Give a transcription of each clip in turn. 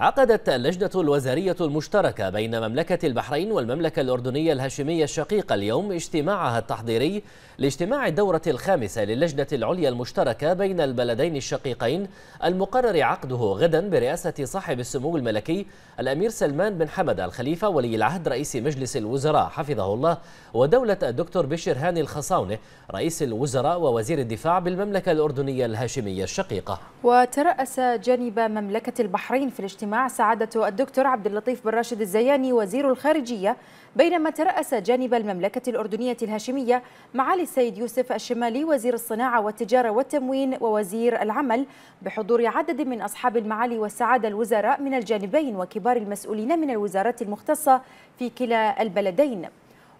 عقدت اللجنة الوزارية المشتركة بين مملكة البحرين والمملكة الأردنية الهاشمية الشقيقة اليوم اجتماعها التحضيري لاجتماع الدورة الخامسة للجنة العليا المشتركة بين البلدين الشقيقين المقرر عقده غدا برئاسة صاحب السمو الملكي الأمير سلمان بن حمد الخليفة ولي العهد رئيس مجلس الوزراء حفظه الله ودولة الدكتور بشير هاني الخصاونة رئيس الوزراء ووزير الدفاع بالمملكة الأردنية الهاشمية الشقيقة وترأس جانب مملكة البحرين في الاجتماع الاجتماع سعادة الدكتور عبد اللطيف بن راشد الزياني وزير الخارجية بينما ترأس جانب المملكة الأردنية الهاشمية معالي السيد يوسف الشمالي وزير الصناعة والتجارة والتموين ووزير العمل بحضور عدد من أصحاب المعالي والسعادة الوزراء من الجانبين وكبار المسؤولين من الوزارات المختصة في كلا البلدين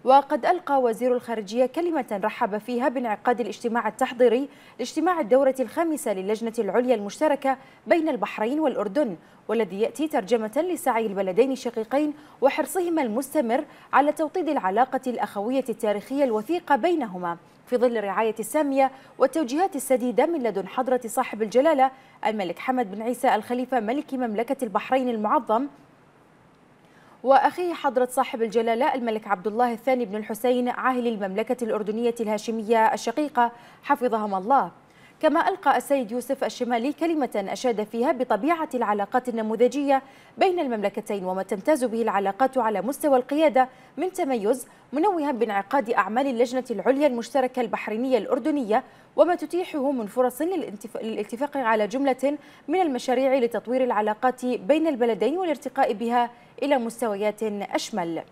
وقد ألقى وزير الخارجية كلمة رحب فيها بانعقاد الاجتماع التحضيري لاجتماع الدورة الخامسة للجنة العليا المشتركة بين البحرين والأردن والذي يأتي ترجمة لسعي البلدين الشقيقين وحرصهما المستمر على توطيد العلاقة الأخوية التاريخية الوثيقة بينهما في ظل الرعاية السامية والتوجيهات السديدة من لدن حضرة صاحب الجلالة الملك حمد بن عيسى الخليفة ملك مملكة البحرين المعظم وأخيه حضرة صاحب الجلالة الملك عبد الله الثاني بن الحسين عاهل المملكة الأردنية الهاشمية الشقيقة حفظهم الله كما ألقى السيد يوسف الشمالي كلمة أشاد فيها بطبيعة العلاقات النموذجية بين المملكتين وما تمتاز به العلاقات على مستوى القيادة من تميز منوها بانعقاد أعمال اللجنة العليا المشتركة البحرينية الأردنية وما تتيحه من فرص للاتفاق على جملة من المشاريع لتطوير العلاقات بين البلدين والارتقاء بها إلى مستويات أشمل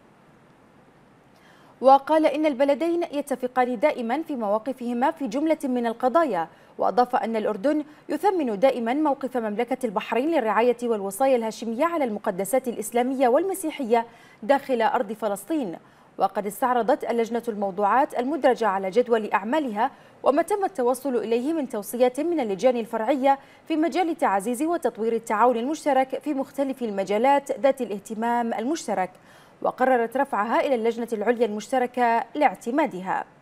وقال إن البلدين يتفقان دائما في مواقفهما في جملة من القضايا وأضاف أن الأردن يثمن دائما موقف مملكة البحرين للرعاية والوصايا الهاشمية على المقدسات الإسلامية والمسيحية داخل أرض فلسطين وقد استعرضت اللجنة الموضوعات المدرجة على جدول أعمالها وما تم التوصل إليه من توصيات من اللجان الفرعية في مجال تعزيز وتطوير التعاون المشترك في مختلف المجالات ذات الاهتمام المشترك وقررت رفعها إلى اللجنة العليا المشتركة لاعتمادها